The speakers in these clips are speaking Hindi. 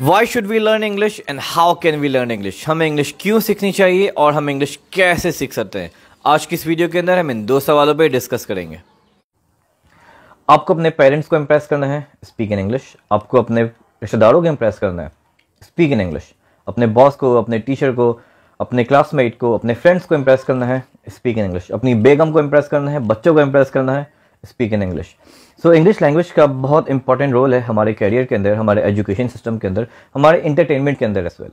Y should we learn English and how can we learn English हमें इंग्लिश क्यों सीखनी चाहिए और हम इंग्लिश कैसे सीख सकते हैं आज की इस वीडियो के अंदर हम इन दो सवालों पर डिस्कस करेंगे आपको अपने पेरेंट्स को इम्प्रेस करना है स्पीक इन इंग्लिश आपको अपने रिश्तेदारों को इम्प्रेस करना है स्पीक इन इंग्लिश अपने बॉस को अपने टीचर को अपने क्लासमेट को अपने फ्रेंड्स को इम्प्रेस करना है स्पीक इन इंग्लिश अपनी बेगम को इम्प्रेस करना है बच्चों को इम्प्रेस करना है speak in English so English language का बहुत इंपॉर्टेंट रोल है हमारे कैरियर के अंदर हमारे एजुकेशन सिस्टम के अंदर हमारे इंटरटेनमेंट के अंदर as well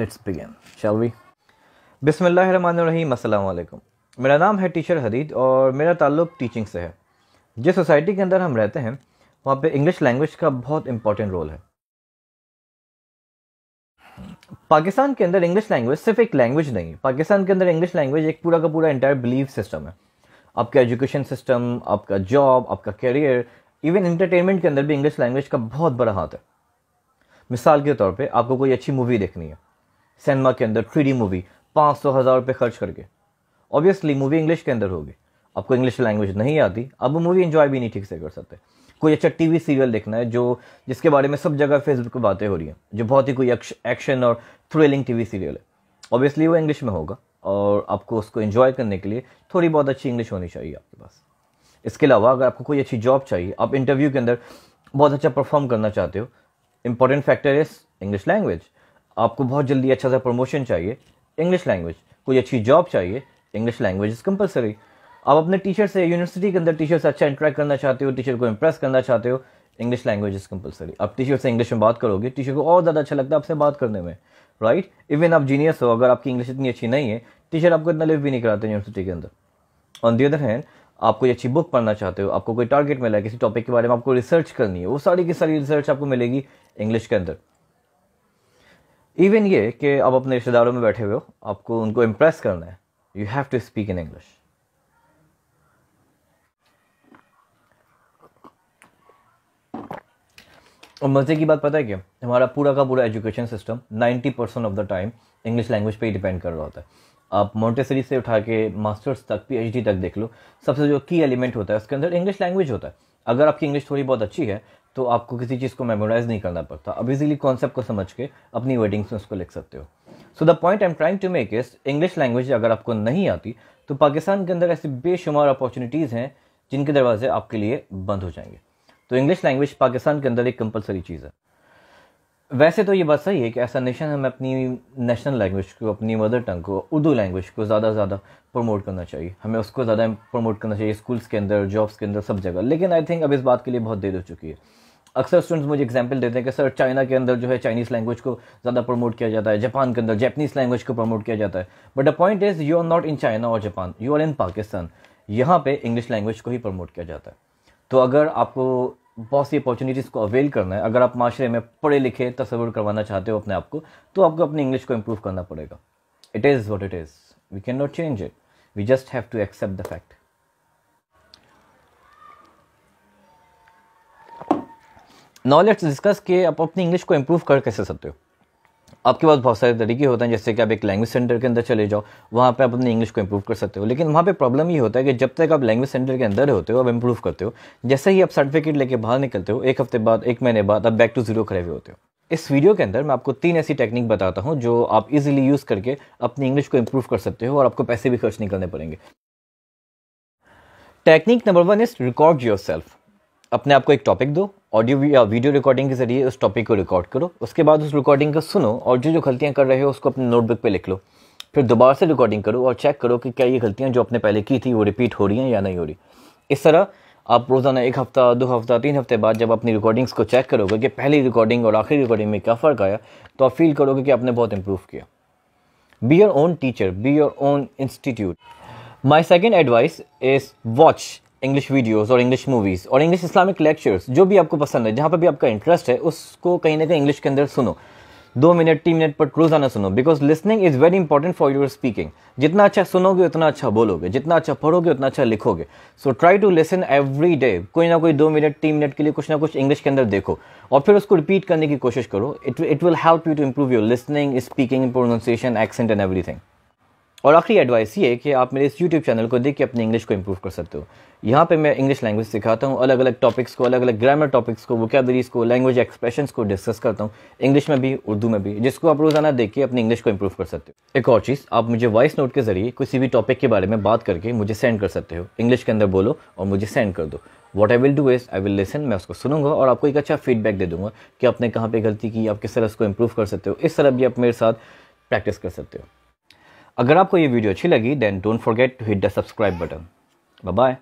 Let's begin, shall we? बिसमीम अल्लाम मेरा नाम है टीचर हदीद और मेरा ताल्लुक टीचिंग से है जिस सोसाइटी के अंदर हम रहते हैं वहाँ पे इंग्लिश लैंग्वेज का बहुत इंपॉर्टेंट रोल है पाकिस्तान के अंदर इंग्लिश लैंग्वेज सिर्फ एक लैंग्वेज नहीं है पाकिस्तान के अंदर इंग्लिश लैंग्वेज एक पूरा का पूरा इंटायर बिलीव सिस्टम है आपका एजुकेशन सिस्टम आपका जॉब आपका करियर इवन इंटरटेनमेंट के अंदर भी इंग्लिश लैंग्वेज का बहुत बड़ा हाथ है मिसाल के तौर पे आपको कोई अच्छी मूवी देखनी है सिनेमा के अंदर थ्री मूवी पाँच सौ हज़ार रुपये खर्च करके ऑब्वियसली मूवी इंग्लिश के अंदर होगी आपको इंग्लिश लैंग्वेज नहीं आती अब मूवी इंजॉय भी नहीं ठीक से कर सकते कोई अच्छा टीवी सीरियल देखना है जो जिसके बारे में सब जगह फेसबुक पर बातें हो रही हैं जो बहुत ही कोई एक्शन और थ्रिलिंग टीवी सीरियल है ऑब्वियसली वो इंग्लिश में होगा और आपको उसको इन्जॉय करने के लिए थोड़ी बहुत अच्छी इंग्लिश होनी चाहिए आपके पास इसके अलावा अगर आपको कोई अच्छी जॉब चाहिए आप इंटरव्यू के अंदर बहुत अच्छा परफॉर्म करना चाहते हो important factor is English language आपको बहुत जल्दी अच्छा सा प्रमोशन चाहिए इंग्लिश लैंग्वेज कोई अच्छी जॉब चाहिए इंग्लिश लैंग्वेज इज़ कंपलसरी आप अपने टीचर से यूनिवर्सिटी के अंदर टीचर से अच्छा इंटरेक्ट करना चाहते हो टीचर को इंप्रेस करना चाहते हो इंग्लिश लैंग्वेज इज़ कंपलसरी आप टीचर से इंग्लिश में बात करोगे टीचर को और ज़्यादा अच्छा लगता है आपसे बात करने में राइट इवन आप जीनियस हो अगर आपकी इंग्लिश इतनी अच्छी नहीं है टीचर आपको इतना लिव भी नहीं कराते यूनिवर्सिटी के अंदर ऑन दी अदर हैंड आप कोई अच्छी बुक पढ़ना चाहते हो आपको कोई टारगेट मिला है किसी टॉपिक के बारे में आपको रिसर्च करनी है वो सारी की सारी रिसर्च आपको मिलेगी इंग्लिश के अंदर इवन ये कि आप अपने रिश्तेदारों में बैठे हुए हो आपको उनको इम्प्रेस करना है you have to speak in English. और मज़े की बात पता है क्या हमारा पूरा का पूरा education system 90 percent of the time English language पे ही डिपेंड कर रहा होता है आप मोन्टेसरी से उठा के मास्टर्स तक पीएचडी तक देख लो सबसे जो की एलिमेंट होता है उसके अंदर इंग्लिश लैंग्वेज होता है अगर आपकी इंग्लिश थोड़ी बहुत अच्छी है तो आपको किसी चीज़ को मेमोराइज़ नहीं करना पड़ता अब इजिली कॉन्सेप्ट को समझ के अपनी वर्डिंग्स में उसको लिख सकते हो so the point I am trying to make is English language अगर आपको नहीं आती तो पाकिस्तान के अंदर ऐसी बेशुमार अपॉर्चुनिटीज़ हैं जिनके दरवाजे आपके लिए बंद हो जाएंगे तो इंग्लिश लैंग्वेज पाकिस्तान के अंदर एक कंपलसरी चीज़ है वैसे तो ये बात सही है कि ऐसा नेशन हमें अपनी नेशनल लैंग्वेज को अपनी मदर टंग को उर्दू लैंग्वेज को ज़्यादा से ज़्यादा प्रमोट करना चाहिए हमें उसको ज़्यादा प्रमोट करना चाहिए स्कूल्स के अंदर जॉब्स के अंदर सब जगह लेकिन आई थिंक अब इस बात के लिए बहुत देर हो चुकी है अक्सर स्टूडेंट्स मुझे एग्जाम्पल देते हैं कि सर चाइना के अंदर जो है चाइनीज़ लैंग्वेज को ज़्यादा प्रमोट किया जाता है जापान के अंदर जैपनीज़ लैंग्वेज को प्रमोट किया जाता है but the point is you are not in China और Japan you are in Pakistan यहाँ पे इंग्लिश लैंग्वेज को ही प्रमोट किया जाता है तो अगर आपको बहुत सी अपॉर्चुनिटीज़ को अवेल करना है अगर आप माशरे में पढ़े लिखे तस्वुर करवाना चाहते हो अपने आप को तो आपको अपनी इंग्लिश को इम्प्रूव करना पड़ेगा it is what it is we can not change it we just have to accept the fact now let's discuss कि आप अपनी इंग्लिश को इम्प्रूव कर कैसे सकते हो आपके पास बहुत सारे तरीके होते हैं जैसे कि आप एक लैंग्वेज सेंटर के अंदर चले जाओ वहाँ पे आप अपनी इंग्लिश को इम्प्रूव कर सकते हो लेकिन वहाँ पे प्रॉब्लम ये होता है कि जब तक आप लैंग्वेज सेंटर के अंदर होते हो आप इम्प्रूव करते हो जैसे ही आप सर्टिफिकेट लेके बाहर निकलते हो एक हफ्ते बाद एक महीने बाद आप बैक टू जीरो खड़े हुए होते हो इस वीडियो के अंदर मैं आपको तीन ऐसी टेक्निक बताता हूँ जो आप इजिली यूज़ करके अपनी इंग्लिश को इम्प्रूव कर सकते हो और आपको पैसे भी खर्च नहीं करने पड़ेंगे technique number one is record yourself अपने आप को एक टॉपिक दो ऑडियो या वीडियो रिकॉर्डिंग के ज़रिए उस टॉपिक को रिकॉर्ड करो उसके बाद उस रिकॉर्डिंग को सुनो और जो जो गलतियाँ कर रहे हो उसको अपने नोटबुक पर लिख लो फिर दोबारा से रिकॉर्डिंग करो और चेक करो कि क्या ये गलतियाँ जो आपने पहले की थी वो रिपीट हो रही हैं या नहीं हो रही इस तरह आप रोज़ाना एक हफ़्ता दो हफ़्ता तीन हफ्ते बाद जब अपनी रिकॉर्डिंग्स को चेक करोगे कि पहली रिकॉर्डिंग और आखिरी रिकॉर्डिंग में क्या फ़र्क आया तो आप फील करोगे कि आपने बहुत इंप्रूव किया be your own teacher be your own institute my second advice is watch English videos और इंग्लिश मूवीज़ और इंग्लिश इस्लामिक लेक्चर्स जो भी आपको पसंद है जहाँ पर भी आपका इंटरेस्ट है उसको कहीं ना कहीं इंग्लिश के अंदर सुनो दो मिनट तीन मिनट पर रोज़ाना सुनो because listening is very important for your speaking जितना अच्छा सुनोगे उतना अच्छा बोलोगे जितना अच्छा पढ़ोगे उतना अच्छा लिखोगे so try to listen every day कोई ना कोई दो मिनट तीन मिनट के लिए कुछ ना कुछ इंग्लिश के अंदर देखो और फिर उसको रिपीट करने की कोशिश करो it it will help you to improve your listening speaking pronunciation accent and everything और आखिरी एडवाइस ये है कि आप मेरे इस यूट्यूब चैनल को देख के अपनी इंग्लिश को इम्प्रूव कर सकते हो यहाँ पे मैं इंग्लिश लैंग्वेज सिखाता हूँ अलग अलग टॉपिक्स को अलग अलग ग्रामर टॉपिक्स को वोकैबलरीज को लैंग्वेज एक्सप्रेशन को डिस्कस करता हूँ इंग्लिश में भी उर्दू में भी जिसको आप रोज़ाना देख के अपनी इंग्लिश को इम्प्रूव कर सकते हो एक और चीज़ आप मुझे वॉइस नोट के जरिए किसी भी टॉपिक के बारे में बात करके मुझे सेंड कर सकते हो इंग्लिश के अंदर बोलो और मुझे सेंड कर दो what I will do is I will listen मैं उसको सुनूंगा और आपको एक अच्छा फीडबैक दे दूंगा कि आपने कहाँ पर गलती की आप किस तरह उसको इम्प्रूव कर सकते हो इस तरह भी आप मेरे साथ प्रैक्टिस कर सकते हो अगर आपको ये वीडियो अच्छी लगी then don't forget to hit the subscribe button bye